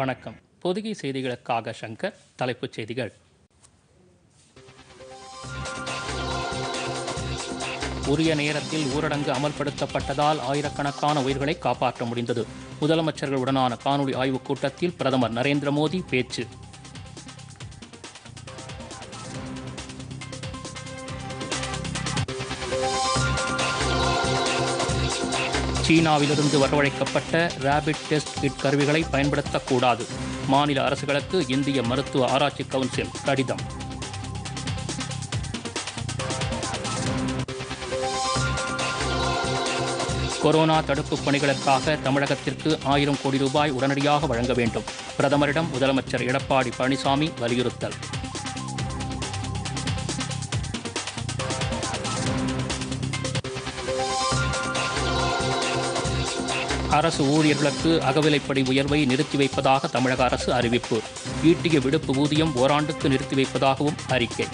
வணக்கம் பொதுகை செய்திகளுக்காக சங்கர் தலைப்புச் செய்திகள் உரிய நேரத்தில் ஊரடங்கு அமல்படுத்தப்பட்டதால் ஆயிரக்கணக்கான உயிர்களை காப்பாற்ற முடிந்தது முதலமைச்சர்களுடனான காணொலி ஆய்வுக் கூட்டத்தில் பிரதமர் நரேந்திர மோடி பேச்சு சீனாவிலிருந்து வரவழைக்கப்பட்ட ரேபிட் டெஸ்ட் கிட் கருவிகளை பயன்படுத்தக்கூடாது மாநில அரசுகளுக்கு இந்திய மருத்துவ ஆராய்ச்சி கவுன்சில் கடிதம் கொரோனா தடுப்பு பணிகளுக்காக தமிழகத்திற்கு ஆயிரம் கோடி ரூபாய் உடனடியாக வழங்க வேண்டும் பிரதமரிடம் முதலமைச்சர் எடப்பாடி பழனிசாமி வலியுறுத்தல் அரசு ஊழியர்களுக்கு அகவிலைப்படி உயர்வை நிறுத்தி வைப்பதாக தமிழக அரசு அறிவிப்பு ஈட்டிய விடுப்பு ஊதியம் ஓராண்டுக்கு நிறுத்தி வைப்பதாகவும் அறிக்கை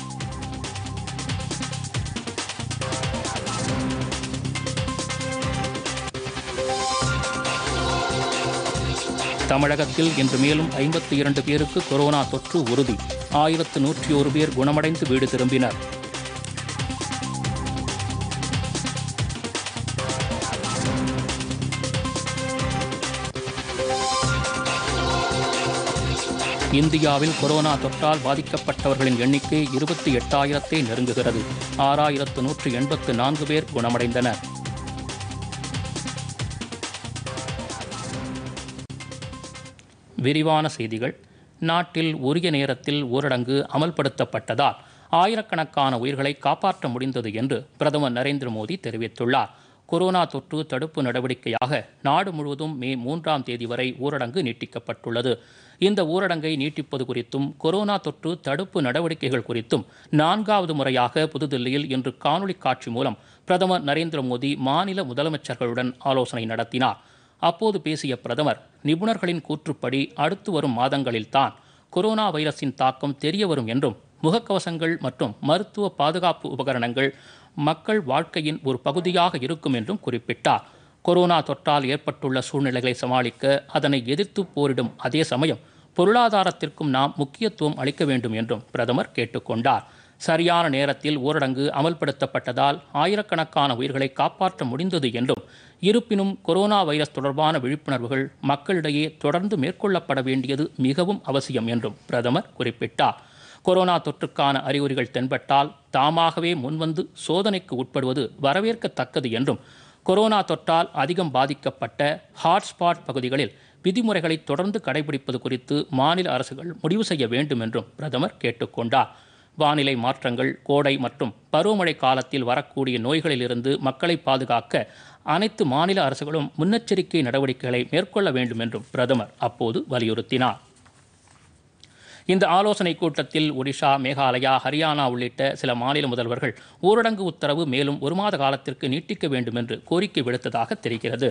தமிழகத்தில் இன்று மேலும் ஐம்பத்தி இரண்டு பேருக்கு கொரோனா தொற்று உறுதி ஆயிரத்து நூற்றி ஒரு பேர் குணமடைந்து வீடு திரும்பினர் இந்தியாவில் கொரோனா தொற்றால் பாதிக்கப்பட்டவர்களின் எண்ணிக்கை இருபத்தி எட்டாயிரத்தை நெருங்குகிறது ஆறாயிரத்து நூற்று எண்பத்து நான்கு பேர் குணமடைந்தனர் விரிவான செய்திகள் நாட்டில் உரிய நேரத்தில் ஊரடங்கு அமல்படுத்தப்பட்டதால் ஆயிரக்கணக்கான உயிர்களை காப்பாற்ற முடிந்தது என்று பிரதமர் நரேந்திர மோடி தெரிவித்துள்ளார் கொரோனா தொற்று தடுப்பு நடவடிக்கையாக நாடு முழுவதும் மே மூன்றாம் தேதி வரை ஊரடங்கு நீட்டிக்கப்பட்டுள்ளது இந்த ஊரடங்கை நீட்டிப்பது குறித்தும் கொரோனா தொற்று தடுப்பு நடவடிக்கைகள் குறித்தும் நான்காவது முறையாக புதுதில்லியில் இன்று காணொலி காட்சி மூலம் பிரதமர் நரேந்திர மோடி மாநில முதலமைச்சர்களுடன் ஆலோசனை நடத்தினார் அப்போது பேசிய பிரதமர் நிபுணர்களின் கூற்றுப்படி அடுத்து வரும் மாதங்களில்தான் கொரோனா வைரஸின் தாக்கம் தெரிய வரும் என்றும் முகக்கவசங்கள் மற்றும் மருத்துவ பாதுகாப்பு உபகரணங்கள் மக்கள் வாழ்க்கையின் ஒரு பகுதியாக இருக்கும் என்றும் குறிப்பிட்டார் கொரோனா தொற்றால் ஏற்பட்டுள்ள சூழ்நிலைகளை சமாளிக்க அதனை எதிர்த்து போரிடும் அதே சமயம் பொருளாதாரத்திற்கும் நாம் முக்கியத்துவம் அளிக்க வேண்டும் என்றும் பிரதமர் கேட்டுக்கொண்டார் சரியான நேரத்தில் ஊரடங்கு அமல்படுத்தப்பட்டதால் ஆயிரக்கணக்கான உயிர்களை காப்பாற்ற முடிந்தது என்றும் இருப்பினும் கொரோனா வைரஸ் தொடர்பான விழிப்புணர்வுகள் மக்களிடையே தொடர்ந்து மேற்கொள்ளப்பட வேண்டியது மிகவும் அவசியம் என்றும் பிரதமர் குறிப்பிட்டார் கொரோனா தொற்றுக்கான அறிகுறிகள் தென்பட்டால் தாமாகவே முன்வந்து சோதனைக்கு உட்படுவது வரவேற்கத்தக்கது என்றும் கொரோனா தொற்றால் அதிகம் பாதிக்கப்பட்ட ஹாட்ஸ்பாட் பகுதிகளில் விதிமுறைகளை தொடர்ந்து கடைபிடிப்பது குறித்து மாநில அரசுகள் முடிவு செய்ய வேண்டும் என்றும் பிரதமர் கேட்டுக்கொண்டார் வானிலை மாற்றங்கள் கோடை மற்றும் பருவமழை காலத்தில் வரக்கூடிய நோய்களிலிருந்து மக்களை பாதுகாக்க அனைத்து மாநில அரசுகளும் முன்னெச்சரிக்கை நடவடிக்கைகளை மேற்கொள்ள வேண்டும் என்றும் பிரதமர் அப்போது வலியுறுத்தினார் இந்த ஆலோசனைக் கூட்டத்தில் ஒடிஷா மேகாலயா ஹரியானா உள்ளிட்ட சில மாநில முதல்வர்கள் ஊரடங்கு உத்தரவு மேலும் ஒரு மாத காலத்திற்கு நீட்டிக்க வேண்டும் என்று கோரிக்கை விடுத்ததாக தெரிகிறது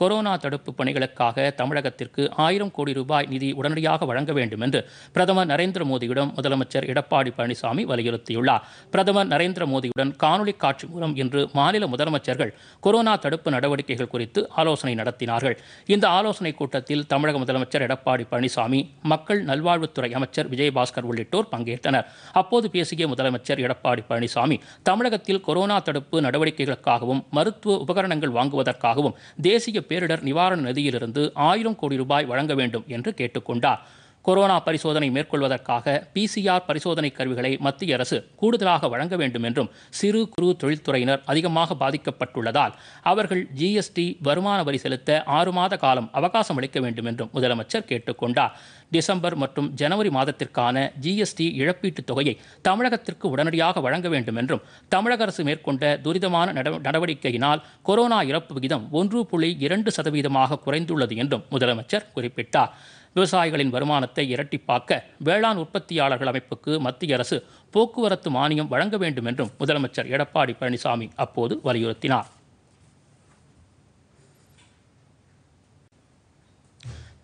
கொரோனா தடுப்பு பணிகளுக்காக தமிழகத்திற்கு ஆயிரம் கோடி ரூபாய் நிதி உடனடியாக வழங்க வேண்டும் என்று பிரதமர் நரேந்திர மோடியிடம் முதலமைச்சர் எடப்பாடி பழனிசாமி வலியுறுத்தியுள்ளார் பிரதமர் நரேந்திர மோடியுடன் காணொலி காட்சி மூலம் இன்று மாநில முதலமைச்சர்கள் கொரோனா தடுப்பு நடவடிக்கைகள் குறித்து ஆலோசனை நடத்தினார்கள் இந்த ஆலோசனைக் கூட்டத்தில் தமிழக முதலமைச்சர் எடப்பாடி பழனிசாமி மக்கள் நல்வாழ்வுத்துறை அமைச்சர் விஜயபாஸ்கர் உள்ளிட்டோர் பங்கேற்றனர் அப்போது பேசிய முதலமைச்சர் எடப்பாடி பழனிசாமி தமிழகத்தில் கொரோனா தடுப்பு நடவடிக்கைகளுக்காகவும் மருத்துவ உபகரணங்கள் வாங்குவதற்காகவும் தேசிய பேரிடர் நிவாரண நிதியிலிருந்து ஆயிரம் கோடி ரூபாய் வழங்க வேண்டும் என்று கேட்டுக்கொண்டார் கொரோனா பரிசோதனை மேற்கொள்வதற்காக பிசிஆர் பரிசோதனை கருவிகளை மத்திய அரசு கூடுதலாக வழங்க வேண்டும் என்றும் சிறு குறு தொழில்துறையினர் அதிகமாக பாதிக்கப்பட்டுள்ளதால் அவர்கள் ஜிஎஸ்டி வருமான வரி செலுத்த ஆறு மாத காலம் அவகாசம் அளிக்க வேண்டும் என்றும் முதலமைச்சர் கேட்டுக்கொண்டார் டிசம்பர் மற்றும் ஜனவரி மாதத்திற்கான ஜிஎஸ்டி இழப்பீட்டுத் தொகையை தமிழகத்திற்கு உடனடியாக வழங்க வேண்டும் என்றும் தமிழக அரசு மேற்கொண்ட துரிதமான நடவடிக்கையினால் கொரோனா இறப்பு விகிதம் ஒன்று புள்ளி இரண்டு சதவீதமாக குறைந்துள்ளது என்றும் முதலமைச்சர் குறிப்பிட்டார் விவசாயிகளின் வருமானத்தை இரட்டிப்பாக்க வேளாண் உற்பத்தியாளர்கள் அமைப்புக்கு மத்திய அரசு போக்குவரத்து மானியம் வழங்க வேண்டும் என்றும் முதலமைச்சர் எடப்பாடி பழனிசாமி அப்போது வலியுறுத்தினார்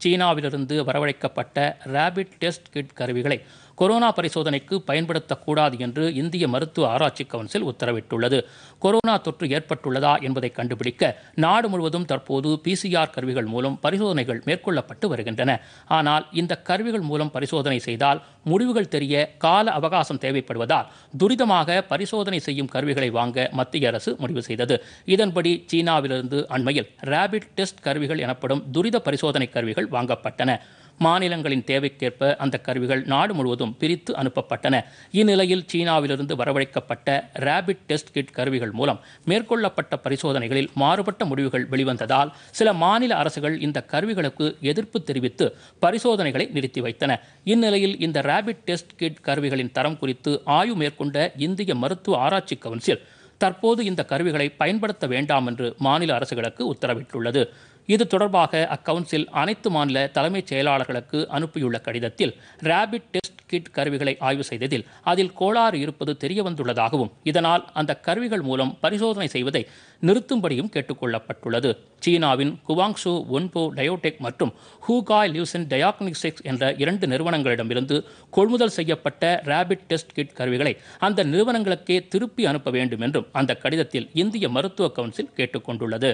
சீனாவிலிருந்து வரவழைக்கப்பட்ட ரேபிட் டெஸ்ட் கிட் கருவிகளை கொரோனா பரிசோதனைக்கு பயன்படுத்தக்கூடாது என்று இந்திய மருத்துவ ஆராய்ச்சி கவுன்சில் உத்தரவிட்டுள்ளது கொரோனா தொற்று ஏற்பட்டுள்ளதா என்பதை கண்டுபிடிக்க நாடு முழுவதும் தற்போது பிசிஆர் கருவிகள் மூலம் பரிசோதனைகள் மேற்கொள்ளப்பட்டு வருகின்றன ஆனால் இந்த கருவிகள் மூலம் பரிசோதனை செய்தால் முடிவுகள் தெரிய கால அவகாசம் தேவைப்படுவதால் துரிதமாக பரிசோதனை செய்யும் கருவிகளை வாங்க மத்திய அரசு முடிவு செய்தது இதன்படி சீனாவிலிருந்து அண்மையில் ரேபிட் டெஸ்ட் கருவிகள் எனப்படும் துரித பரிசோதனை கருவிகள் வாங்கப்பட்டன மாநிலங்களின் தேவைக்கேற்ப அந்த கருவிகள் நாடு முழுவதும் பிரித்து அனுப்பப்பட்டன இந்நிலையில் சீனாவிலிருந்து வரவழைக்கப்பட்ட ரேபிட் டெஸ்ட் கிட் கருவிகள் மூலம் மேற்கொள்ளப்பட்ட பரிசோதனைகளில் மாறுபட்ட முடிவுகள் வெளிவந்ததால் சில மாநில அரசுகள் இந்த கருவிகளுக்கு எதிர்ப்பு தெரிவித்து பரிசோதனைகளை நிறுத்தி வைத்தன இந்நிலையில் இந்த ரேபிட் டெஸ்ட் கிட் கருவிகளின் தரம் குறித்து ஆய்வு மேற்கொண்ட இந்திய மருத்துவ ஆராய்ச்சி கவுன்சில் தற்போது இந்த கருவிகளை பயன்படுத்த வேண்டாம் என்று மாநில அரசுகளுக்கு உத்தரவிட்டுள்ளது இது தொடர்பாக அக்கவுன்சில் அனைத்து மாநில தலைமைச் செயலாளர்களுக்கு அனுப்பியுள்ள கடிதத்தில் ரேபிட் டெஸ்ட் கிட் கருவிகளை ஆய்வு செய்ததில் அதில் கோளாறு இருப்பது தெரியவந்துள்ளதாகவும் இதனால் அந்த கருவிகள் மூலம் பரிசோதனை செய்வதை நிறுத்தும்படியும் கேட்டுக்கொள்ளப்பட்டுள்ளது சீனாவின் குவாங்ஷு ஒன்போ டயோடெக் மற்றும் ஹூகாய் லியூசன் டயாக்னிக்ஸிக்ஸ் என்ற இரண்டு நிறுவனங்களிடமிருந்து கொள்முதல் செய்யப்பட்ட ரேபிட் டெஸ்ட் கிட் கருவிகளை அந்த நிறுவனங்களுக்கே திருப்பி அனுப்ப வேண்டும் என்றும் அந்த கடிதத்தில் இந்திய மருத்துவ கவுன்சில் கேட்டுக்கொண்டுள்ளது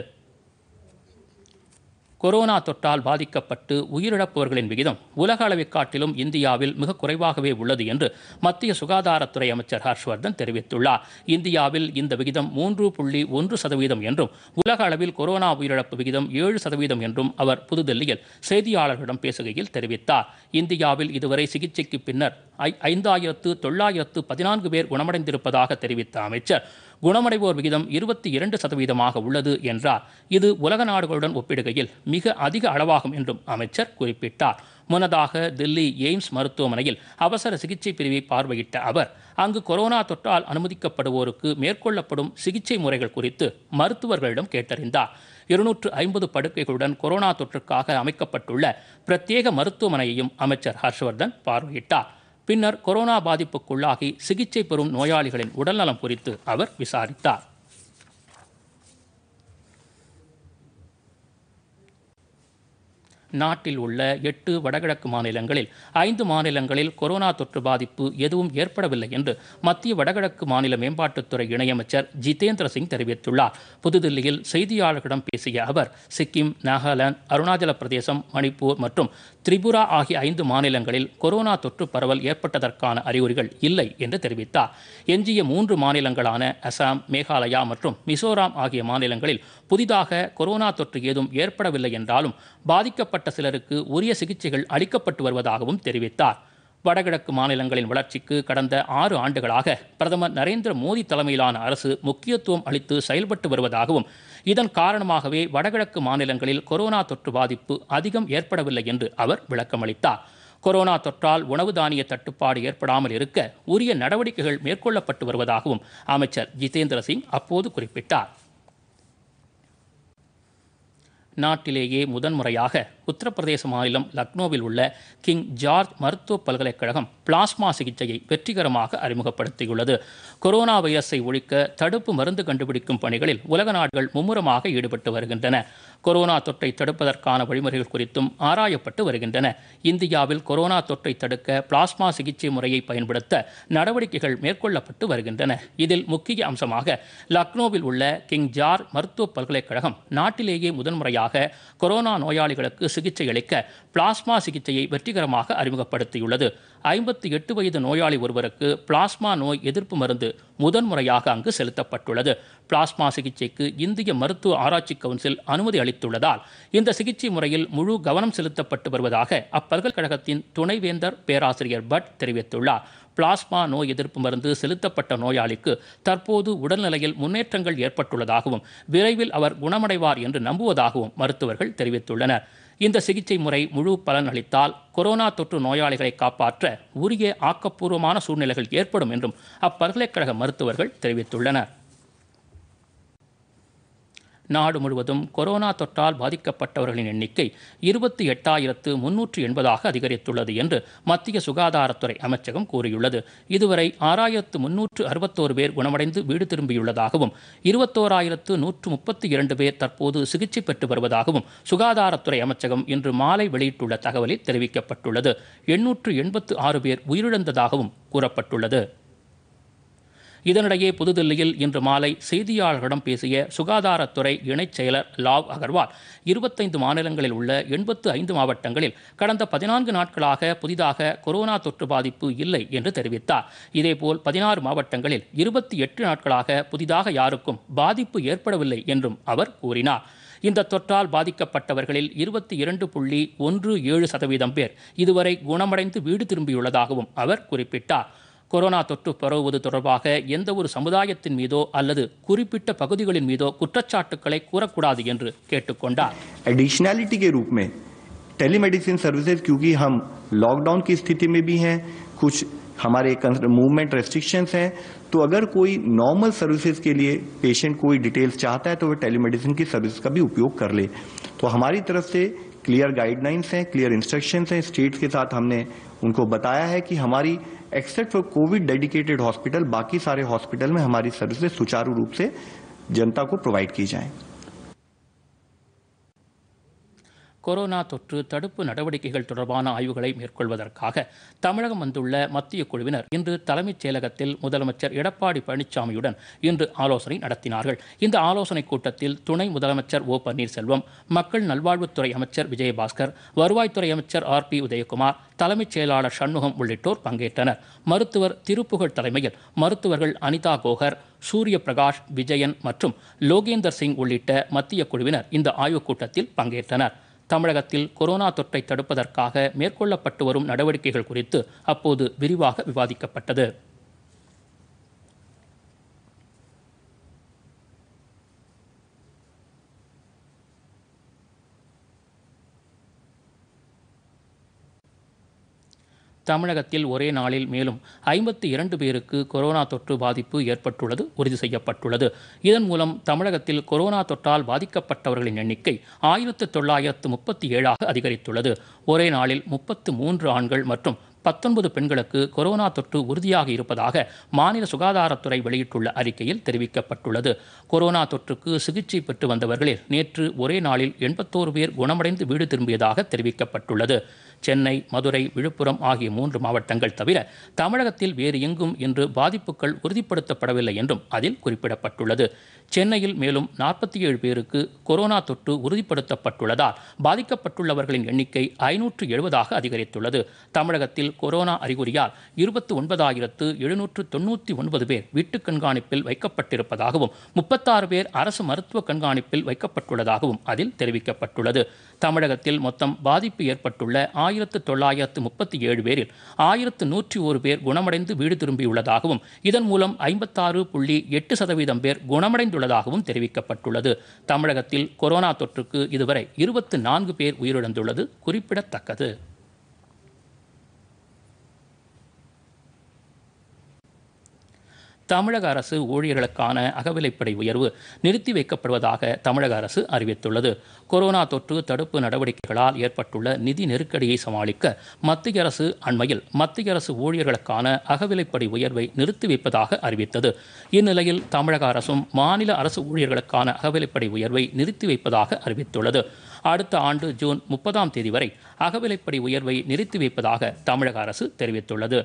கொரோனா தொட்டால் பாதிக்கப்பட்டு உயிரிழப்பவர்களின் விகிதம் உலக அளவை காட்டிலும் இந்தியாவில் மிக குறைவாகவே உள்ளது என்று மத்திய சுகாதாரத்துறை அமைச்சர் ஹர்ஷ்வர்தன் தெரிவித்துள்ளார் இந்தியாவில் இந்த விகிதம் மூன்று புள்ளி ஒன்று சதவீதம் என்றும் உலக அளவில் கொரோனா உயிரிழப்பு விகிதம் ஏழு சதவீதம் என்றும் அவர் புதுதில்லியில் செய்தியாளர்களிடம் பேசுகையில் தெரிவித்தார் இந்தியாவில் இதுவரை சிகிச்சைக்கு பின்னர் ஐந்தாயிரத்து தொள்ளாயிரத்து பதினான்கு பேர் குணமடைந்திருப்பதாக தெரிவித்த அமைச்சர் குணமடைவோர் விகிதம் இருபத்தி இரண்டு சதவீதமாக உள்ளது என்றார் இது உலக நாடுகளுடன் ஒப்பிடுகையில் மிக அதிக அளவாகும் என்றும் அமைச்சர் குறிப்பிட்டார் முன்னதாக தில்லி எய்ம்ஸ் மருத்துவமனையில் அவசர சிகிச்சை பிரிவை பார்வையிட்ட அவர் அங்கு கொரோனா தொற்றால் அனுமதிக்கப்படுவோருக்கு மேற்கொள்ளப்படும் சிகிச்சை முறைகள் குறித்து மருத்துவர்களிடம் கேட்டறிந்தார் இருநூற்று ஐம்பது படுக்கைகளுடன் கொரோனா தொற்றுக்காக அமைக்கப்பட்டுள்ள பிரத்யேக மருத்துவமனையையும் அமைச்சர் ஹர்ஷ்வர்தன் பார்வையிட்டார் பின்னர் கொரோனா பாதிப்புக்குள்ளாகி சிகிச்சை பெறும் நோயாளிகளின் உடல்நலம் குறித்து அவர் விசாரித்தார் நாட்டில் உள்ள எட்டு வடகிழக்கு மாநிலங்களில் ஐந்து மாநிலங்களில் கொரோனா தொற்று பாதிப்பு எதுவும் ஏற்படவில்லை என்று மத்திய வடகிழக்கு மாநில மேம்பாட்டுத்துறை இணையமைச்சர் ஜிதேந்திர சிங் தெரிவித்துள்ளார் புதுதில்லியில் செய்தியாளர்களிடம் பேசிய அவர் சிக்கிம் நாகாலாந்து அருணாச்சல பிரதேசம் மணிப்பூர் மற்றும் திரிபுரா ஆகிய ஐந்து மாநிலங்களில் கொரோனா தொற்று பரவல் ஏற்பட்டதற்கான அறிகுறிகள் இல்லை என்று தெரிவித்தார் எஞ்சிய மூன்று மாநிலங்களான அசாம் மேகாலயா மற்றும் மிசோராம் ஆகிய மாநிலங்களில் புதிதாக கொரோனா தொற்று ஏதும் ஏற்படவில்லை என்றாலும் பாதிக்கப்பட்ட பாதிக்கப்பட்ட சிலருக்கு உரிய சிகிச்சைகள் அளிக்கப்பட்டு வருவதாகவும் தெரிவித்தார் வடகிழக்கு மாநிலங்களின் வளர்ச்சிக்கு கடந்த ஆறு ஆண்டுகளாக பிரதமர் நரேந்திர மோடி தலைமையிலான அரசு முக்கியத்துவம் அளித்து செயல்பட்டு வருவதாகவும் இதன் காரணமாகவே வடகிழக்கு மாநிலங்களில் கொரோனா தொற்று பாதிப்பு அதிகம் ஏற்படவில்லை என்று அவர் விளக்கமளித்தார் கொரோனா தொற்றால் உணவு தானிய தட்டுப்பாடு ஏற்படாமல் இருக்க உரிய நடவடிக்கைகள் மேற்கொள்ளப்பட்டு வருவதாகவும் அமைச்சர் ஜிதேந்திர சிங் அப்போது குறிப்பிட்டார் நாட்டிலேயே முதன்முறையாக உத்தரப்பிரதேச மாநிலம் லக்னோவில் உள்ள கிங் ஜார்ஜ் மருத்துவ பல்கலைக்கழகம் பிளாஸ்மா சிகிச்சையை வெற்றிகரமாக அறிமுகப்படுத்தியுள்ளது கொரோனா வைரஸை ஒழிக்க தடுப்பு மருந்து கண்டுபிடிக்கும் பணிகளில் உலக நாடுகள் மும்முரமாக ஈடுபட்டு வருகின்றன கொரோனா தொற்றை தடுப்பதற்கான வழிமுறைகள் குறித்தும் ஆராயப்பட்டு வருகின்றன இந்தியாவில் கொரோனா தொற்றை தடுக்க பிளாஸ்மா சிகிச்சை முறையை பயன்படுத்த நடவடிக்கைகள் மேற்கொள்ளப்பட்டு வருகின்றன இதில் முக்கிய அம்சமாக லக்னோவில் உள்ள கிங் ஜார் மருத்துவ பல்கலைக்கழகம் நாட்டிலேயே முதன்முறையாக கொரோனா நோயாளிகளுக்கு சிகிச்சை அளிக்க பிளாஸ்மா சிகிச்சையை வெற்றிகரமாக அறிமுகப்படுத்தியுள்ளது ஐம்பத்தி எட்டு வயது நோயாளி ஒருவருக்கு பிளாஸ்மா நோய் எதிர்ப்பு மருந்து முதன்முறையாக அங்கு செலுத்தப்பட்டுள்ளது பிளாஸ்மா சிகிச்சைக்கு இந்திய மருத்துவ ஆராய்ச்சி கவுன்சில் அனுமதி அளித்துள்ளதால் இந்த சிகிச்சை முறையில் முழு கவனம் செலுத்தப்பட்டு வருவதாக அப்பல்கலைக்கழகத்தின் துணைவேந்தர் பேராசிரியர் பட் தெரிவித்துள்ளார் பிளாஸ்மா நோய் எதிர்ப்பு மருந்து செலுத்தப்பட்ட நோயாளிக்கு தற்போது உடல்நிலையில் முன்னேற்றங்கள் ஏற்பட்டுள்ளதாகவும் விரைவில் அவர் குணமடைவார் என்று நம்புவதாகவும் மருத்துவர்கள் தெரிவித்துள்ளனர் இந்த சிகிச்சை முறை முழு பலன் அளித்தால் கொரோனா தொற்று நோயாளிகளை காப்பாற்ற உரிய ஆக்கப்பூர்வமான சூழ்நிலைகள் ஏற்படும் என்றும் அப்பல்கலைக்கழக மருத்துவர்கள் தெரிவித்துள்ளனர் நாடு முழுவதும் கொரோனா தொற்றால் பாதிக்கப்பட்டவர்களின் எண்ணிக்கை இருபத்தி எட்டாயிரத்து முன்னூற்று எண்பதாக அதிகரித்துள்ளது என்று மத்திய சுகாதாரத்துறை அமைச்சகம் கூறியுள்ளது இதுவரை ஆறாயிரத்து முன்னூற்று அறுபத்தோரு பேர் குணமடைந்து வீடு திரும்பியுள்ளதாகவும் இருபத்தோராயிரத்து நூற்று முப்பத்தி இரண்டு பேர் தற்போது சிகிச்சை பெற்று வருவதாகவும் சுகாதாரத்துறை அமைச்சகம் இன்று மாலை வெளியிட்டுள்ள தகவலில் தெரிவிக்கப்பட்டுள்ளது எண்ணூற்று எண்பத்து ஆறு பேர் உயிரிழந்ததாகவும் கூறப்பட்டுள்ளது இதனிடையே புதுதில்லியில் இன்று மாலை செய்தியாளர்களிடம் பேசிய சுகாதாரத்துறை இணைச் செயலர் லாவ் அகர்வால் இருபத்தைந்து மாநிலங்களில் உள்ள எண்பத்து ஐந்து மாவட்டங்களில் கடந்த பதினான்கு நாட்களாக புதிதாக கொரோனா தொற்று பாதிப்பு இல்லை என்று தெரிவித்தார் இதேபோல் பதினாறு மாவட்டங்களில் இருபத்தி எட்டு நாட்களாக புதிதாக யாருக்கும் பாதிப்பு ஏற்படவில்லை என்றும் அவர் கூறினார் இந்த தொற்றால் பாதிக்கப்பட்டவர்களில் இருபத்தி இரண்டு புள்ளி ஒன்று ஏழு சதவீதம் பேர் இதுவரை குணமடைந்து வீடு திரும்பியுள்ளதாகவும் அவர் குறிப்பிட்டார் கொரோனா தொற்று பரவுவது தொடர்பாக எந்தவொரு சமுதாயத்தின் மீதோ அல்லது குறிப்பிட்ட பகுதிகளின் மீதோ குற்றச்சாட்டுக்களை கூறக்கூடாது என்று கேட்டுக்கொண்டார் एडिशनैलिटी के रूप में टेलीमेडिसिन सर्विसेज क्योंकि हम लॉकडाउन की स्थिति में भी हैं कुछ हमारे मूवमेंट रेस्ट्रिक्शंस हैं तो अगर कोई नॉर्मल सर्विसेज के लिए पेशेंट कोई डिटेल्स चाहता है तो वह टेलीमेडिसिन की सर्विस का भी उपयोग कर ले तो हमारी तरफ से क्लियर गाइडलाइंस हैं क्लियर इंस्ट्रक्शंस हैं स्टेट्स के साथ हमने उनको बताया है कि हमारी except for COVID dedicated hospital बाकी सारे हॉस्पिटल में हमारी सर्विसेज सुचारू रूप से जनता को प्रोवाइड की जाएं கொரோனா தொற்று தடுப்பு நடவடிக்கைகள் தொடர்பான ஆய்வுகளை மேற்கொள்வதற்காக தமிழகம் வந்துள்ள மத்திய குழுவினர் இன்று தலைமைச் செயலகத்தில் முதலமைச்சர் எடப்பாடி பழனிசாமியுடன் இன்று ஆலோசனை நடத்தினார்கள் இந்த ஆலோசனைக் கூட்டத்தில் துணை முதலமைச்சர் ஓ பன்னீர்செல்வம் மக்கள் நல்வாழ்வுத்துறை அமைச்சர் விஜயபாஸ்கர் வருவாய்த்துறை அமைச்சர் ஆர் பி உதயகுமார் தலைமைச் செயலாளர் சண்முகம் உள்ளிட்டோர் பங்கேற்றனர் மருத்துவர் திருப்புகழ் தலைமையில் மருத்துவர்கள் அனிதா கோகர் சூரிய பிரகாஷ் விஜயன் மற்றும் லோகேந்தர் சிங் உள்ளிட்ட மத்திய குழுவினர் இந்த ஆய்வுக் கூட்டத்தில் பங்கேற்றனர் தமிழகத்தில் கொரோனா தொற்றை தடுப்பதற்காக மேற்கொள்ளப்பட்டு வரும் நடவடிக்கைகள் குறித்து அப்போது விரிவாக விவாதிக்கப்பட்டது தமிழகத்தில் ஒரே நாளில் மேலும் ஐம்பத்தி இரண்டு பேருக்கு கொரோனா தொற்று பாதிப்பு ஏற்பட்டுள்ளது உறுதி செய்யப்பட்டுள்ளது இதன் மூலம் தமிழகத்தில் கொரோனா தொற்றால் பாதிக்கப்பட்டவர்களின் எண்ணிக்கை ஆயிரத்து தொள்ளாயிரத்து முப்பத்தி ஏழாக அதிகரித்துள்ளது ஒரே நாளில் முப்பத்து மூன்று ஆண்கள் மற்றும் பத்தொன்பது பெண்களுக்கு கொரோனா தொற்று உறுதியாக இருப்பதாக மாநில சுகாதாரத்துறை வெளியிட்டுள்ள அறிக்கையில் தெரிவிக்கப்பட்டுள்ளது கொரோனா தொற்றுக்கு சிகிச்சை பெற்று வந்தவர்களில் நேற்று ஒரே நாளில் எண்பத்தோரு பேர் குணமடைந்து வீடு திரும்பியதாக தெரிவிக்கப்பட்டுள்ளது சென்னை மதுரை விழுப்புரம் ஆகிய மூன்று மாவட்டங்கள் தவிர தமிழகத்தில் வேறு எங்கும் இன்று பாதிப்புகள் உறுதிப்படுத்தப்படவில்லை என்றும் அதில் குறிப்பிடப்பட்டுள்ளது சென்னையில் மேலும் நாற்பத்தி ஏழு பேருக்கு கொரோனா தொற்று உறுதிப்படுத்தப்பட்டுள்ளதால் பாதிக்கப்பட்டுள்ளவர்களின் எண்ணிக்கை ஐநூற்று எழுபதாக அதிகரித்துள்ளது தமிழகத்தில் கொரோனா அறிகுறியால் இருபத்தி ஒன்பதாயிரத்து எழுநூற்று தொன்னூற்றி ஒன்பது பேர் வீட்டு கண்காணிப்பில் வைக்கப்பட்டிருப்பதாகவும் முப்பத்தாறு பேர் அரசு மருத்துவ கண்காணிப்பில் வைக்கப்பட்டுள்ளதாகவும் அதில் தெரிவிக்கப்பட்டுள்ளது தமிழகத்தில் மொத்தம் பாதிப்பு ஏற்பட்டுள்ள ஆயிரத்தி ஆயிரத்து தொள்ளாயிரத்து முப்பத்தி ஏழு பேரில் ஆயிரத்து நூற்றி ஒரு பேர் குணமடைந்து வீடு திரும்பியுள்ளதாகவும் இதன் மூலம் ஐம்பத்தாறு புள்ளி எட்டு சதவீதம் பேர் குணமடைந்துள்ளதாகவும் தெரிவிக்கப்பட்டுள்ளது தமிழகத்தில் கொரோனா தொற்றுக்கு இதுவரை இருபத்து நான்கு பேர் உயிரிழந்துள்ளது குறிப்பிடத்தக்கது தமிழக அரசு ஊழியர்களுக்கான அகவிலைப்படை உயர்வு நிறுத்தி வைக்கப்படுவதாக தமிழக அரசு அறிவித்துள்ளது கொரோனா தொற்று தடுப்பு நடவடிக்கைகளால் ஏற்பட்டுள்ள நிதி நெருக்கடியை சமாளிக்க மத்திய அரசு அண்மையில் மத்திய அரசு ஊழியர்களுக்கான அகவிலைப்படி உயர்வை நிறுத்தி வைப்பதாக அறிவித்தது இந்நிலையில் தமிழக அரசும் மாநில அரசு ஊழியர்களுக்கான அகவிலைப்படி உயர்வை நிறுத்தி வைப்பதாக அறிவித்துள்ளது அடுத்த ஆண்டு ஜூன் முப்பதாம் தேதி வரை அகவிலைப்படி உயர்வை நிறுத்தி வைப்பதாக தமிழக அரசு தெரிவித்துள்ளது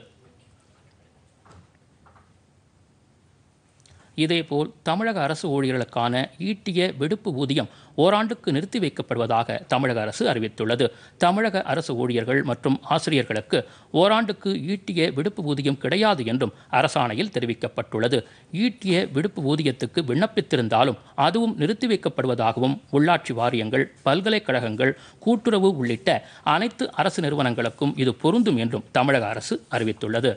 இதேபோல் தமிழக அரசு ஊழியர்களுக்கான ஈட்டிய வெடுப்பு ஊதியம் ஓராண்டுக்கு நிறுத்தி வைக்கப்படுவதாக தமிழக அரசு அறிவித்துள்ளது தமிழக அரசு ஊழியர்கள் மற்றும் ஆசிரியர்களுக்கு ஓராண்டுக்கு ஈட்டிய விடுப்பு ஊதியம் கிடையாது என்றும் அரசாணையில் தெரிவிக்கப்பட்டுள்ளது ஈட்டிய விடுப்பு ஊதியத்துக்கு விண்ணப்பித்திருந்தாலும் அதுவும் நிறுத்தி வைக்கப்படுவதாகவும் உள்ளாட்சி வாரியங்கள் பல்கலைக்கழகங்கள் கூட்டுறவு உள்ளிட்ட அனைத்து அரசு நிறுவனங்களுக்கும் இது பொருந்தும் என்றும் தமிழக அரசு அறிவித்துள்ளது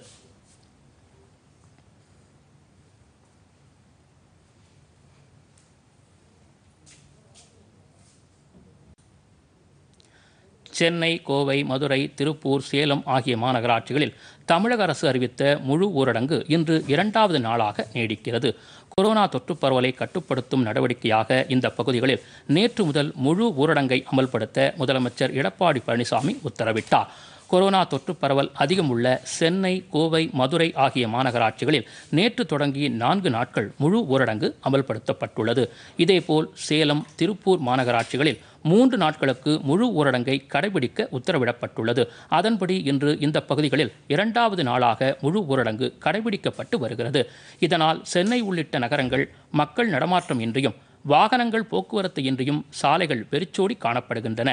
சென்னை கோவை மதுரை திருப்பூர் சேலம் ஆகிய மாநகராட்சிகளில் தமிழக அரசு அறிவித்த முழு ஊரடங்கு இன்று இரண்டாவது நாளாக நீடிக்கிறது கொரோனா தொற்று பரவலை கட்டுப்படுத்தும் நடவடிக்கையாக இந்த பகுதிகளில் நேற்று முதல் முழு ஊரடங்கை அமல்படுத்த முதலமைச்சர் எடப்பாடி பழனிசாமி உத்தரவிட்டார் கொரோனா தொற்று பரவல் அதிகம் உள்ள சென்னை கோவை மதுரை ஆகிய மாநகராட்சிகளில் நேற்று தொடங்கி நான்கு நாட்கள் முழு ஊரடங்கு அமல்படுத்தப்பட்டுள்ளது இதேபோல் சேலம் திருப்பூர் மாநகராட்சிகளில் மூன்று நாட்களுக்கு முழு ஊரடங்கை கடைபிடிக்க உத்தரவிடப்பட்டுள்ளது அதன்படி இன்று இந்த பகுதிகளில் இரண்டாவது நாளாக முழு ஊரடங்கு கடைபிடிக்கப்பட்டு வருகிறது இதனால் சென்னை உள்ளிட்ட நகரங்கள் மக்கள் நடமாற்றம் இன்றியும் வாகனங்கள் போக்குவரத்து இன்றியும் சாலைகள் வெறிச்சோடி காணப்படுகின்றன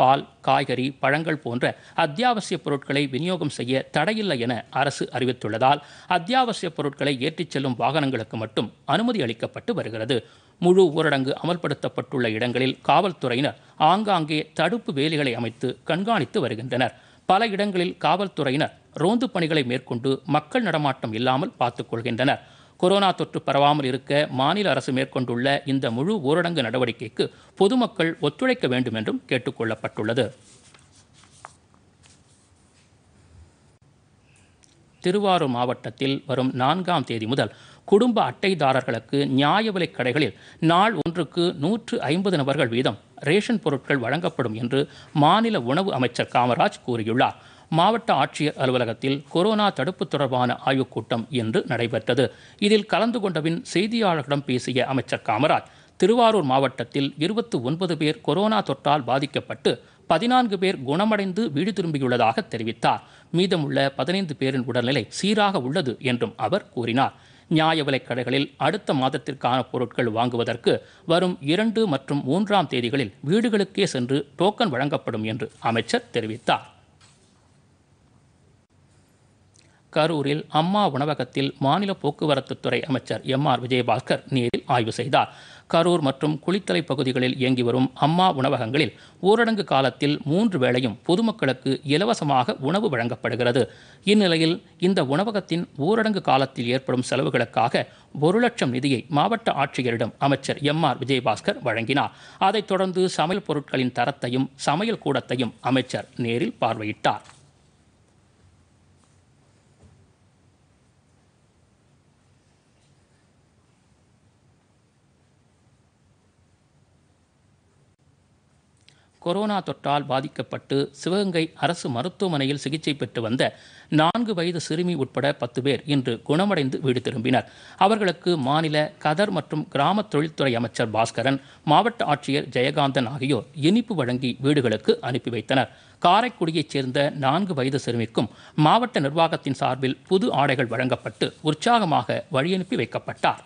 பால் காய்கறி பழங்கள் போன்ற அத்தியாவசிய பொருட்களை விநியோகம் செய்ய தடையில்லை என அரசு அறிவித்துள்ளதால் அத்தியாவசிய பொருட்களை ஏற்றிச் செல்லும் வாகனங்களுக்கு மட்டும் அனுமதி அளிக்கப்பட்டு வருகிறது முழு ஊரடங்கு அமல்படுத்தப்பட்டுள்ள இடங்களில் காவல்துறையினர் ஆங்காங்கே தடுப்பு வேலிகளை அமைத்து கண்காணித்து வருகின்றனர் பல இடங்களில் காவல்துறையினர் ரோந்து பணிகளை மேற்கொண்டு மக்கள் நடமாட்டம் இல்லாமல் பார்த்துக் கொள்கின்றனர் கொரோனா தொற்று பரவாமல் இருக்க மாநில அரசு மேற்கொண்டுள்ள இந்த முழு ஊரடங்கு நடவடிக்கைக்கு பொதுமக்கள் ஒத்துழைக்க வேண்டும் என்றும் கேட்டுக்கொள்ளப்பட்டுள்ளது திருவாரூர் மாவட்டத்தில் வரும் நான்காம் தேதி முதல் குடும்ப அட்டைதாரர்களுக்கு நியாய விலைக் கடைகளில் நாள் ஒன்றுக்கு நூற்று ஐம்பது நபர்கள் வீதம் ரேஷன் பொருட்கள் வழங்கப்படும் என்று மாநில உணவு அமைச்சர் காமராஜ் கூறியுள்ளார் மாவட்ட ஆட்சியர் அலுவலகத்தில் கொரோனா தடுப்பு தொடர்பான ஆய்வுக் கூட்டம் இன்று நடைபெற்றது இதில் கலந்து கொண்டபின் செய்தியாளர்களிடம் பேசிய அமைச்சர் காமராஜ் திருவாரூர் மாவட்டத்தில் இருபத்தி ஒன்பது பேர் கொரோனா தொற்றால் பாதிக்கப்பட்டு பதினான்கு பேர் குணமடைந்து வீடு திரும்பியுள்ளதாக தெரிவித்தார் மீதமுள்ள பதினைந்து பேரின் உடல்நிலை சீராக உள்ளது என்றும் அவர் கூறினார் நியாய விலைக் கடைகளில் அடுத்த மாதத்திற்கான பொருட்கள் வாங்குவதற்கு வரும் இரண்டு மற்றும் மூன்றாம் தேதிகளில் வீடுகளுக்கே சென்று டோக்கன் வழங்கப்படும் என்று அமைச்சர் தெரிவித்தார் கரூரில் அம்மா உணவகத்தில் மாநில போக்குவரத்துத்துறை அமைச்சர் எம் ஆர் விஜயபாஸ்கர் நேரில் ஆய்வு செய்தார் கரூர் மற்றும் குளித்தலை பகுதிகளில் இயங்கி வரும் அம்மா உணவகங்களில் ஊரடங்கு காலத்தில் மூன்று வேளையும் பொதுமக்களுக்கு இலவசமாக உணவு வழங்கப்படுகிறது இந்நிலையில் இந்த உணவகத்தின் ஊரடங்கு காலத்தில் ஏற்படும் செலவுகளுக்காக ஒரு லட்சம் நிதியை மாவட்ட ஆட்சியரிடம் அமைச்சர் எம் ஆர் விஜயபாஸ்கர் வழங்கினார் அதைத் தொடர்ந்து சமையல் பொருட்களின் தரத்தையும் சமையல் கூடத்தையும் அமைச்சர் நேரில் பார்வையிட்டார் கொரோனா தொற்றால் பாதிக்கப்பட்டு சிவகங்கை அரசு மருத்துவமனையில் சிகிச்சை பெற்று வந்த நான்கு வயது சிறுமி உட்பட பத்து பேர் இன்று குணமடைந்து வீடு திரும்பினர் அவர்களுக்கு மாநில கதர் மற்றும் கிராம தொழில்துறை அமைச்சர் பாஸ்கரன் மாவட்ட ஆட்சியர் ஜெயகாந்தன் ஆகியோர் இனிப்பு வழங்கி வீடுகளுக்கு அனுப்பி வைத்தனர் காரைக்குடியைச் சேர்ந்த நான்கு வயது சிறுமிக்கும் மாவட்ட நிர்வாகத்தின் சார்பில் புது ஆடைகள் வழங்கப்பட்டு உற்சாகமாக வழியனுப்பி வைக்கப்பட்டார்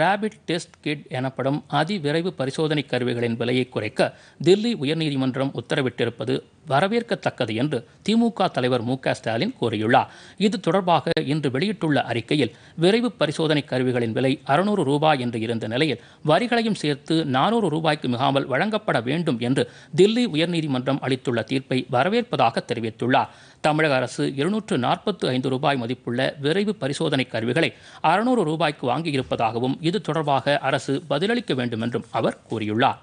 ரேபிட் டெஸ்ட் கிட் எனப்படும் அதிவிரைவு பரிசோதனை கருவிகளின் விலையை குறைக்க தில்லி உயர்நீதிமன்றம் உத்தரவிட்டிருப்பது வரவேற்கத்தக்கது என்று திமுக தலைவர் மு ஸ்டாலின் கூறியுள்ளார் இது தொடர்பாக இன்று வெளியிட்டுள்ள அறிக்கையில் விரைவு பரிசோதனை கருவிகளின் விலை அறுநூறு ரூபாய் என்று இருந்த நிலையில் வரிகளையும் சேர்த்து நானூறு ரூபாய்க்கு மிகாமல் வழங்கப்பட வேண்டும் என்று தில்லி உயர்நீதிமன்றம் அளித்துள்ள தீர்ப்பை வரவேற்பதாக தெரிவித்துள்ளார் தமிழக அரசு இருநூற்று நாற்பத்து ஐந்து ரூபாய் மதிப்புள்ள விரைவு பரிசோதனை கருவிகளை அறுநூறு ரூபாய்க்கு வாங்கியிருப்பதாகவும் இது தொடர்பாக அரசு பதிலளிக்க வேண்டும் என்றும் அவர் கூறியுள்ளார்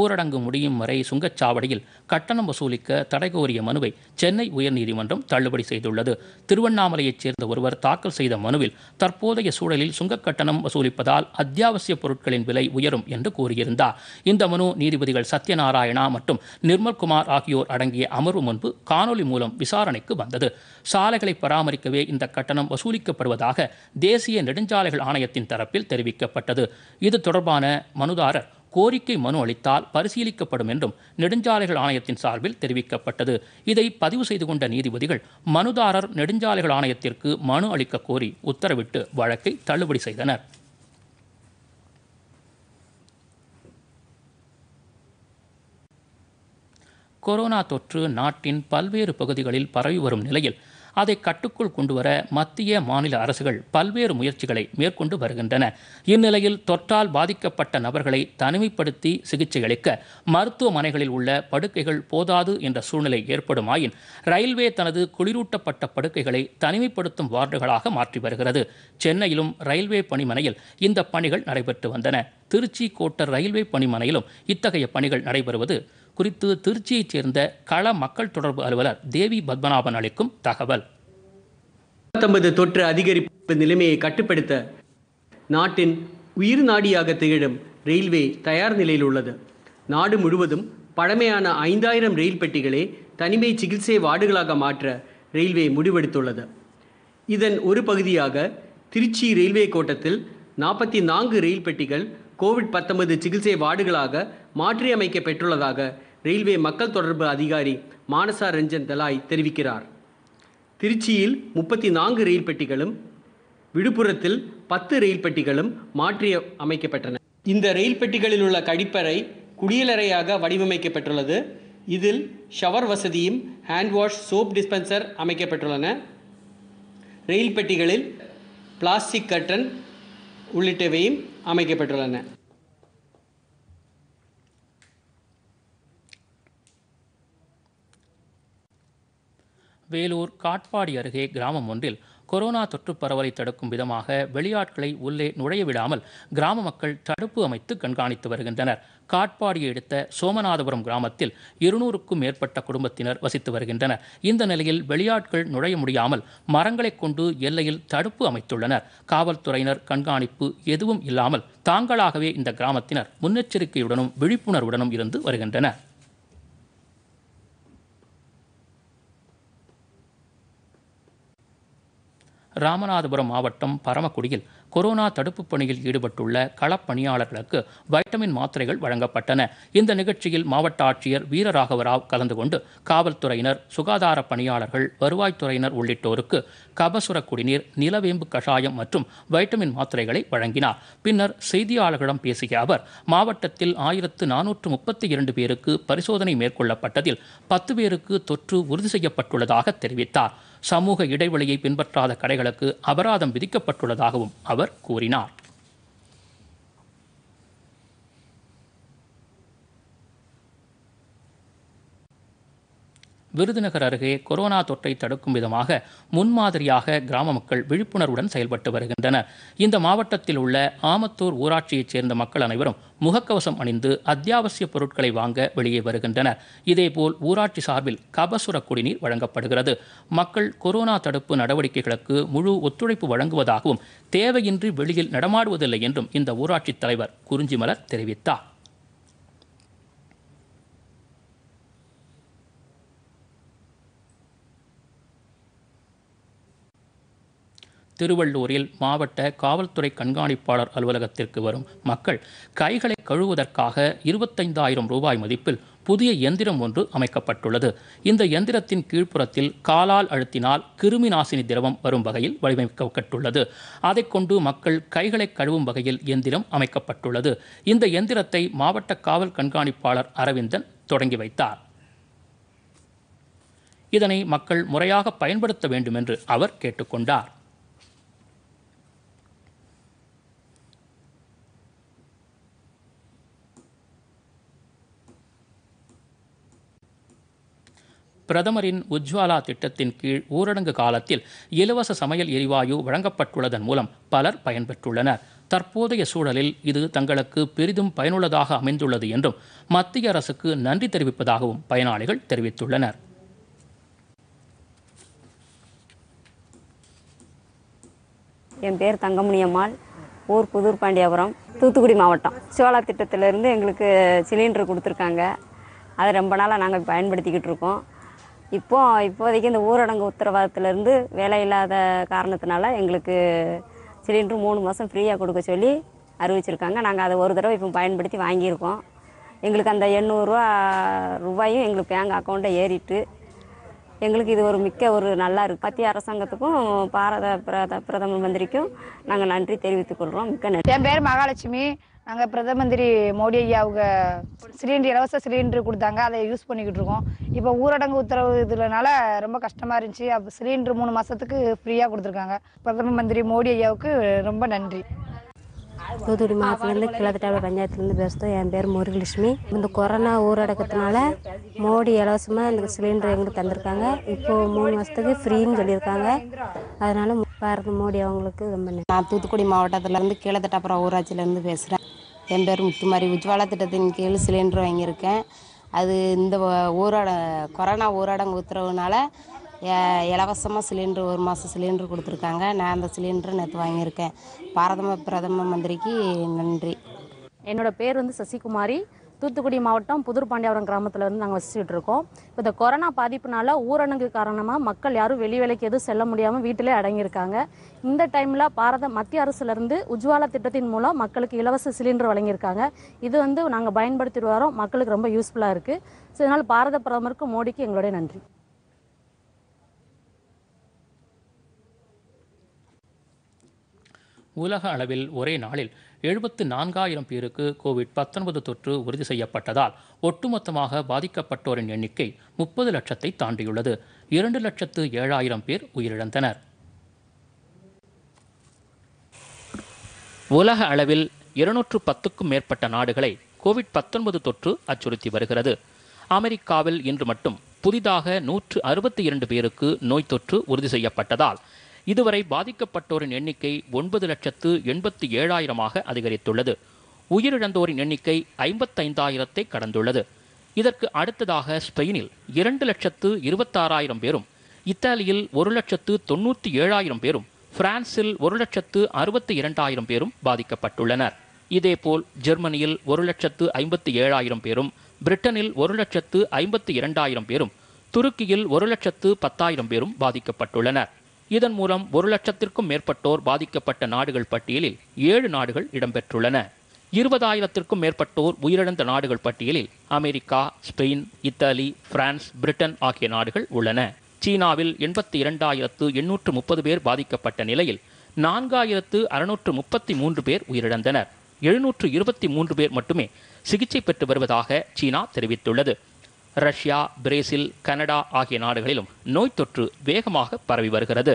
ஊரடங்கு முடியும் வரை சுங்கச்சாவடியில் கட்டணம் வசூலிக்க தடை கோரிய மனுவை சென்னை உயர்நீதிமன்றம் தள்ளுபடி செய்துள்ளது திருவண்ணாமலையைச் சேர்ந்த ஒருவர் தாக்கல் செய்த மனுவில் தற்போதைய சூழலில் சுங்கக் கட்டணம் வசூலிப்பதால் அத்தியாவசிய பொருட்களின் விலை உயரும் என்று கூறியிருந்தார் இந்த மனு நீதிபதிகள் சத்யநாராயணா மற்றும் நிர்மல்குமார் ஆகியோர் அடங்கிய அமர்வு முன்பு காணொலி மூலம் விசாரணைக்கு வந்தது சாலைகளை பராமரிக்கவே இந்த கட்டணம் வசூலிக்கப்படுவதாக தேசிய நெடுஞ்சாலைகள் ஆணையத்தின் தரப்பில் தெரிவிக்கப்பட்டது இது தொடர்பான மனுதாரர் கோரிக்கை மனு அளித்தால் பரிசீலிக்கப்படும் என்றும் நெடுஞ்சாலைகள் ஆணையத்தின் சார்பில் தெரிவிக்கப்பட்டது இதை பதிவு செய்து கொண்ட நீதிபதிகள் மனுதாரர் நெடுஞ்சாலைகள் ஆணையத்திற்கு மனு அளிக்க கோரி உத்தரவிட்டு வழக்கை தள்ளுபடி செய்தனர் கொரோனா தொற்று நாட்டின் பல்வேறு பகுதிகளில் பரவி வரும் நிலையில் அதை கட்டுக்குள் கொண்டுவர மத்திய மாநில அரசுகள் பல்வேறு முயற்சிகளை மேற்கொண்டு வருகின்றன இந்நிலையில் தொற்றால் பாதிக்கப்பட்ட நபர்களை தனிமைப்படுத்தி சிகிச்சையளிக்க மருத்துவமனைகளில் உள்ள படுக்கைகள் போதாது என்ற சூழ்நிலை ஏற்படுமாயின் ரயில்வே தனது குளிரூட்டப்பட்ட படுக்கைகளை தனிமைப்படுத்தும் வார்டுகளாக மாற்றி வருகிறது சென்னையிலும் ரயில்வே பணிமனையில் இந்த பணிகள் நடைபெற்று வந்தன திருச்சி கோட்ட ரயில்வே பணிமனையிலும் இத்தகைய பணிகள் நடைபெறுவது குறித்து திருச்சியைச் சேர்ந்த கள மக்கள் தொடர்பு அலுவலர் தேவி பத்மநாபன் அளிக்கும் தகவல் பத்தொன்பது தொற்று அதிகரிப்பு நிலைமையை கட்டுப்படுத்த நாட்டின் உயிர் நாடியாக திகழும் ரயில்வே தயார் நிலையில் உள்ளது நாடு முழுவதும் பழமையான ஐந்தாயிரம் ரயில் பெட்டிகளை தனிமை சிகிச்சை வார்டுகளாக மாற்ற ரயில்வே முடிவெடுத்துள்ளது இதன் ஒரு பகுதியாக திருச்சி ரயில்வே கோட்டத்தில் நாற்பத்தி நான்கு ரயில் பெட்டிகள் கோவிட் பத்தொன்பது சிகிச்சை வார்டுகளாக மாற்றியமைக்கப்பெற்றுள்ளதாக ரயில்வே மக்கள் தொடர்பு அதிகாரி மானசா ரஞ்சன் தலாய் தெரிவிக்கிறார் திருச்சியில் முப்பத்தி நான்கு ரயில் பெட்டிகளும் விழுப்புரத்தில் பத்து ரயில் பெட்டிகளும் மாற்றி அமைக்கப்பட்டன இந்த ரயில் பெட்டிகளில் உள்ள கழிப்பறை குடியலறையாக வடிவமைக்கப்பட்டுள்ளது இதில் ஷவர் வசதியும் ஹேண்ட் வாஷ் சோப் டிஸ்பென்சர் அமைக்கப்பட்டுள்ளன ரயில் பெட்டிகளில் பிளாஸ்டிக் கட்டன் உள்ளிட்டவையும் அமைக்கப்பட்டுள்ளன வேலூர் காட்பாடி அருகே கிராமம் ஒன்றில் கொரோனா தொற்று பரவலை தடுக்கும் விதமாக வெளியாட்களை உள்ளே நுழைய விடாமல் கிராம மக்கள் தடுப்பு அமைத்து கண்காணித்து வருகின்றனர் காட்பாடியை எடுத்த சோமநாதபுரம் கிராமத்தில் இருநூறுக்கும் மேற்பட்ட குடும்பத்தினர் வசித்து வருகின்றனர் இந்த நிலையில் வெளியாட்கள் நுழைய முடியாமல் மரங்களை கொண்டு எல்லையில் தடுப்பு அமைத்துள்ளனர் காவல்துறையினர் கண்காணிப்பு எதுவும் இல்லாமல் தாங்களாகவே இந்த கிராமத்தினர் முன்னெச்சரிக்கையுடனும் விழிப்புணர்வுடனும் இருந்து வருகின்றனர் ராமநாதபுரம் மாவட்டம் பரமக்குடியில் கொரோனா தடுப்பு பணியில் ஈடுபட்டுள்ள களப்பணியாளர்களுக்கு வைட்டமின் மாத்திரைகள் வழங்கப்பட்டன இந்த நிகழ்ச்சியில் மாவட்ட ஆட்சியர் வீரராகவராவ் கலந்து கொண்டு காவல்துறையினர் சுகாதார பணியாளர்கள் வருவாய்த்துறையினர் உள்ளிட்டோருக்கு கபசுர குடிநீர் நிலவேம்பு கஷாயம் மற்றும் வைட்டமின் மாத்திரைகளை வழங்கினார் பின்னர் செய்தியாளர்களிடம் பேசிய அவர் மாவட்டத்தில் ஆயிரத்து நானூற்று முப்பத்தி இரண்டு பேருக்கு பரிசோதனை மேற்கொள்ளப்பட்டதில் பத்து பேருக்கு தொற்று உறுதி செய்யப்பட்டுள்ளதாக தெரிவித்தார் சமூக இடைவெளியை பின்பற்றாத கடைகளுக்கு அபராதம் விதிக்கப்பட்டுள்ளதாகவும் அவர் கூறினார் விருதுநகர் அருகே கொரோனா தொற்றை தடுக்கும் விதமாக முன்மாதிரியாக கிராம மக்கள் விழிப்புணர்வுடன் செயல்பட்டு வருகின்றனர் இந்த மாவட்டத்தில் உள்ள ஆமத்தூர் ஊராட்சியைச் சேர்ந்த மக்கள் அனைவரும் முகக்கவசம் அணிந்து அத்தியாவசிய பொருட்களை வாங்க வெளியே வருகின்றனர் இதேபோல் ஊராட்சி சார்பில் கபசுர குடிநீர் வழங்கப்படுகிறது மக்கள் கொரோனா தடுப்பு நடவடிக்கைகளுக்கு முழு ஒத்துழைப்பு வழங்குவதாகவும் தேவையின்றி வெளியில் நடமாடுவதில்லை என்றும் இந்த ஊராட்சித் தலைவர் குறிஞ்சிமலர் தெரிவித்தார் திருவள்ளூரில் மாவட்ட காவல்துறை கண்காணிப்பாளர் அலுவலகத்திற்கு வரும் மக்கள் கைகளை கழுவுவதற்காக இருபத்தைந்தாயிரம் ரூபாய் மதிப்பில் புதிய எந்திரம் ஒன்று அமைக்கப்பட்டுள்ளது இந்த எந்திரத்தின் கீழ்ப்புறத்தில் காலால் அழுத்தினால் கிருமி நாசினி திரவம் வரும் வகையில் வடிவமைக்கப்பட்டுள்ளது அதை கொண்டு மக்கள் கைகளை கழுவும் வகையில் எந்திரம் அமைக்கப்பட்டுள்ளது இந்த எந்திரத்தை மாவட்ட காவல் கண்காணிப்பாளர் அரவிந்தன் தொடங்கி வைத்தார் இதனை மக்கள் முறையாக பயன்படுத்த வேண்டும் என்று அவர் கேட்டுக்கொண்டார் பிரதமரின் உஜ்வாலா திட்டத்தின் கீழ் ஊரடங்கு காலத்தில் இலவச சமையல் எரிவாயு வழங்கப்பட்டுள்ளதன் மூலம் பலர் பயன்பெற்றுள்ளனர் தற்போதைய சூழலில் இது தங்களுக்கு பெரிதும் பயனுள்ளதாக அமைந்துள்ளது என்றும் மத்திய அரசுக்கு நன்றி தெரிவிப்பதாகவும் பயனாளிகள் தெரிவித்துள்ளனர் என் பேர் அம்மாள் ஊர் புதூர் பாண்டியாபுரம் தூத்துக்குடி மாவட்டம் சிவாலா திட்டத்திலேருந்து எங்களுக்கு சிலிண்டர் கொடுத்துருக்காங்க அதை ரொம்ப நாளாக நாங்கள் பயன்படுத்திக்கிட்டு இருக்கோம் இப்போ இப்போதைக்கு இந்த ஊரடங்கு இருந்து வேலை இல்லாத காரணத்தினால எங்களுக்கு சிலிண்டர் மூணு மாதம் ஃப்ரீயாக கொடுக்க சொல்லி அறிவிச்சிருக்காங்க நாங்கள் அதை ஒரு தடவை இப்போ பயன்படுத்தி வாங்கியிருக்கோம் எங்களுக்கு அந்த எண்ணூறுரூவா ரூபாயும் எங்களுக்கு பேங்க் அக்கௌண்ட்டை ஏறிட்டு எங்களுக்கு இது ஒரு மிக்க ஒரு நல்லா இருக்குது மத்திய அரசாங்கத்துக்கும் பாரத பிரத பிரதம மந்திரிக்கும் நாங்கள் நன்றி தெரிவித்துக் கொள்கிறோம் மிக்க நன்றி என் பேர் மகாலட்சுமி நாங்கள் பிரதம மந்திரி மோடி ஐயா அவங்க சிலிண்டர் இலவச சிலிண்டர் கொடுத்தாங்க அதை யூஸ் பண்ணிக்கிட்டு இருக்கோம் இப்போ ஊரடங்கு உத்தரவு இதுலனால ரொம்ப கஷ்டமாக இருந்துச்சு அப்போ சிலிண்டர் மூணு மாதத்துக்கு ஃப்ரீயாக கொடுத்துருக்காங்க பிரதம மந்திரி மோடி ஐயாவுக்கு ரொம்ப நன்றி தூத்துக்குடி மாவட்டத்துலேருந்து கிளத்தட்டாவள பஞ்சாயத்துலேருந்து பேசுகிறோம் என் பேர் முருகலட்சுமி இந்த கொரோனா ஊரடக்கத்தினால மோடி இலவசமாக இந்த சிலிண்டர் எங்களுக்கு தந்திருக்காங்க இப்போது மூணு மாதத்துக்கு ஃப்ரீன்னு சொல்லியிருக்காங்க அதனால் பாரத மோடி அவங்களுக்கு ரொம்ப நான் தூத்துக்குடி மாவட்டத்திலேருந்து கீழத்தட்டாப்புறம் ஊராட்சியிலேருந்து பேசுகிறேன் என் பேர் முத்துமாரி உஜ்வாலா திட்டத்தின் கீழ் சிலிண்டர் வாங்கியிருக்கேன் அது இந்த ஊரட கொரோனா ஊரடங்கு உத்தரவுனால இலவசமாக சிலிண்டர் ஒரு மாதம் சிலிண்டர் கொடுத்துருக்காங்க நான் அந்த சிலிண்டர் நேற்று வாங்கியிருக்கேன் பாரதம பிரதம மந்திரிக்கு நன்றி என்னோடய பேர் வந்து சசிகுமாரி தூத்துக்குடி மாவட்டம் புதூர் பாண்டியாபுரம் கிராமத்தில் இருந்து நாங்கள் வசிச்சுட்டு இருக்கோம் இப்போ இந்த கொரோனா பாதிப்புனால ஊரடங்கு காரணமாக மக்கள் யாரும் வெளி வேலைக்கு எதுவும் செல்ல முடியாமல் வீட்டிலே அடங்கியிருக்காங்க இந்த டைமில் பாரத மத்திய அரசுலேருந்து உஜ்வாலா திட்டத்தின் மூலம் மக்களுக்கு இலவச சிலிண்டர் வழங்கியிருக்காங்க இது வந்து நாங்கள் பயன்படுத்திட்டு வரோம் மக்களுக்கு ரொம்ப யூஸ்ஃபுல்லாக இருக்குது ஸோ இதனால் பாரத பிரதமருக்கு மோடிக்கு எங்களுடைய நன்றி உலக அளவில் ஒரே நாளில் எழுபத்து நான்காயிரம் பேருக்கு கோவிட் பத்தொன்பது தொற்று உறுதி செய்யப்பட்டதால் ஒட்டுமொத்தமாக பாதிக்கப்பட்டோரின் எண்ணிக்கை முப்பது லட்சத்தை தாண்டியுள்ளது இரண்டு லட்சத்து ஏழாயிரம் பேர் உயிரிழந்தனர் உலக அளவில் இருநூற்று பத்துக்கும் மேற்பட்ட நாடுகளை கோவிட் பத்தொன்பது தொற்று அச்சுறுத்தி வருகிறது அமெரிக்காவில் இன்று மட்டும் புதிதாக நூற்று அறுபத்தி இரண்டு பேருக்கு நோய் தொற்று உறுதி செய்யப்பட்டதால் இதுவரை பாதிக்கப்பட்டோரின் எண்ணிக்கை ஒன்பது லட்சத்து எண்பத்தி ஏழாயிரமாக அதிகரித்துள்ளது உயிரிழந்தோரின் எண்ணிக்கை ஐம்பத்தைந்தாயிரத்தை கடந்துள்ளது இதற்கு அடுத்ததாக ஸ்பெயினில் இரண்டு லட்சத்து இருபத்தாறாயிரம் பேரும் இத்தாலியில் ஒரு லட்சத்து தொண்ணூற்றி ஏழாயிரம் பேரும் பிரான்சில் ஒரு லட்சத்து அறுபத்தி இரண்டாயிரம் பேரும் பாதிக்கப்பட்டுள்ளனர் இதேபோல் ஜெர்மனியில் ஒரு லட்சத்து ஐம்பத்தி ஏழாயிரம் பேரும் பிரிட்டனில் ஒரு லட்சத்து ஐம்பத்தி இரண்டாயிரம் பேரும் துருக்கியில் ஒரு லட்சத்து பத்தாயிரம் பேரும் பாதிக்கப்பட்டுள்ளனர் இதன் மூலம் ஒரு லட்சத்திற்கும் மேற்பட்டோர் பாதிக்கப்பட்ட நாடுகள் பட்டியலில் ஏழு நாடுகள் இடம்பெற்றுள்ளன இருபதாயிரத்திற்கும் மேற்பட்டோர் உயிரிழந்த நாடுகள் பட்டியலில் America Spain Italy France Britain ஆகிய நாடுகள் உள்ளன சீனாவில் எண்பத்தி இரண்டாயிரத்து எண்ணூற்று முப்பது பேர் பாதிக்கப்பட்ட நிலையில் நான்காயிரத்து அறுநூற்று முப்பத்தி மூன்று பேர் உயிரிழந்தனர் எழுநூற்று இருபத்தி மூன்று பேர் மட்டுமே சிகிச்சை பெற்று வருவதாக சீனா தெரிவித்துள்ளது ரஷ்யா பிரேசில் கனடா ஆகிய நாடுகளிலும் நோய் தொற்று வேகமாக பரவி வருகிறது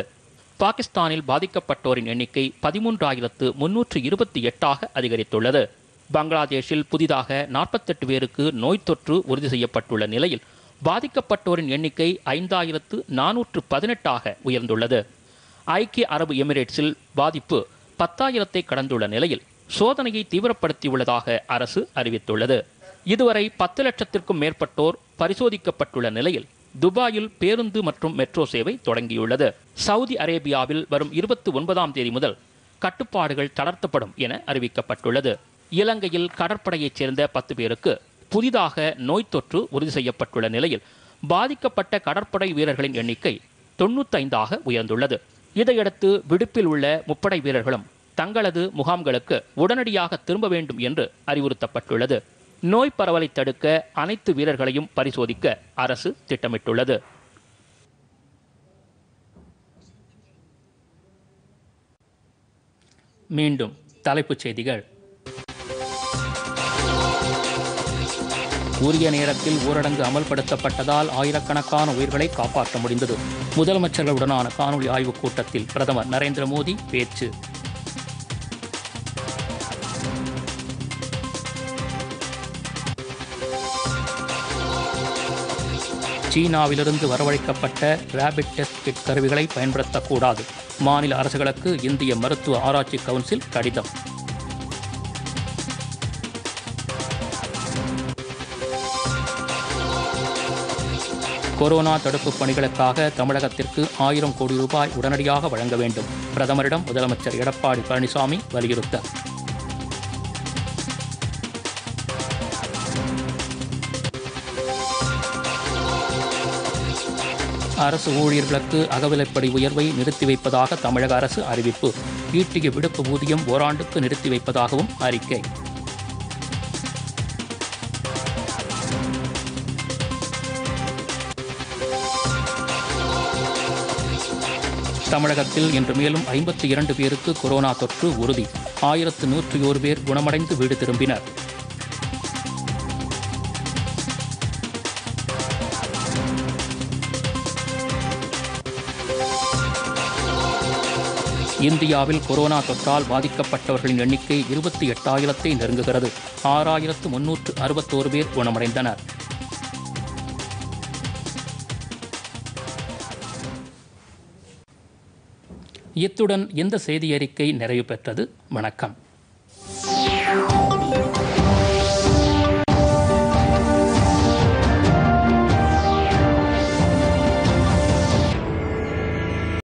பாகிஸ்தானில் பாதிக்கப்பட்டோரின் எண்ணிக்கை பதிமூன்றாயிரத்து முன்னூற்று இருபத்தி எட்டாக அதிகரித்துள்ளது பங்களாதேஷில் புதிதாக நாற்பத்தெட்டு பேருக்கு நோய் தொற்று உறுதி செய்யப்பட்டுள்ள நிலையில் பாதிக்கப்பட்டோரின் எண்ணிக்கை ஐந்தாயிரத்து நானூற்று பதினெட்டாக உயர்ந்துள்ளது ஐக்கிய அரபு எமிரேட்ஸில் பாதிப்பு பத்தாயிரத்தை கடந்துள்ள நிலையில் சோதனையை தீவிரப்படுத்தியுள்ளதாக அரசு அறிவித்துள்ளது இதுவரை பத்து லட்சத்திற்கும் மேற்பட்டோர் பரிசோதிக்கப்பட்டுள்ள நிலையில் துபாயில் பேருந்து மற்றும் மெட்ரோ சேவை தொடங்கியுள்ளது சவுதி அரேபியாவில் வரும் இருபத்தி ஒன்பதாம் தேதி முதல் கட்டுப்பாடுகள் தளர்த்தப்படும் என அறிவிக்கப்பட்டுள்ளது இலங்கையில் கடற்படையைச் சேர்ந்த பத்து பேருக்கு புதிதாக நோய் தொற்று உறுதி செய்யப்பட்டுள்ள நிலையில் பாதிக்கப்பட்ட கடற்படை வீரர்களின் எண்ணிக்கை ஐந்தாக உயர்ந்துள்ளது இதையடுத்து விடுப்பில் உள்ள முப்படை வீரர்களும் தங்களது முகாம்களுக்கு உடனடியாக திரும்ப வேண்டும் என்று அறிவுறுத்தப்பட்டுள்ளது நோய் பரவலை தடுக்க அனைத்து வீரர்களையும் பரிசோதிக்க அரசு திட்டமிட்டுள்ளது மீண்டும் தலைப்புச் செய்திகள் உரிய நேரத்தில் ஊரடங்கு அமல்படுத்தப்பட்டதால் ஆயிரக்கணக்கான உயிர்களை காப்பாற்ற முடிந்தது முதலமைச்சர்களுடனான காணொலி ஆய்வுக் கூட்டத்தில் பிரதமர் நரேந்திர மோடி பேச்சு சீனாவிலிருந்து வரவழைக்கப்பட்ட ரேபிட் டெஸ்ட் கிட் கருவிகளை பயன்படுத்தக்கூடாது மாநில அரசுகளுக்கு இந்திய மருத்துவ ஆராய்ச்சி கவுன்சில் கடிதம் கொரோனா தடுப்புப் பணிகளுக்காக தமிழகத்திற்கு ஆயிரம் கோடி ரூபாய் உடனடியாக வழங்க வேண்டும் பிரதமரிடம் முதலமைச்சர் எடப்பாடி பழனிசாமி வலியுறுத்தல் அரசு ஊழியர்களுக்கு அகவிலைப்படி உயர்வை நிறுத்தி வைப்பதாக தமிழக அரசு அறிவிப்பு ஈட்டிய விடுப்பு ஊதியம் ஓராண்டுக்கு நிறுத்தி வைப்பதாகவும் அறிக்கை தமிழகத்தில் இன்று மேலும் ஐம்பத்தி இரண்டு பேருக்கு கொரோனா தொற்று உறுதி ஆயிரத்து நூற்றி ஒரு பேர் குணமடைந்து வீடு திரும்பினர் இந்தியாவில் கொரோனா தொற்றால் பாதிக்கப்பட்டவர்களின் எண்ணிக்கை இருபத்தி எட்டாயிரத்தை நெருங்குகிறது ஆறாயிரத்து முன்னூற்று அறுபத்தோரு பேர் குணமடைந்தனர் இத்துடன் இந்த செய்தி அறிக்கை நிறைவு பெற்றது வணக்கம்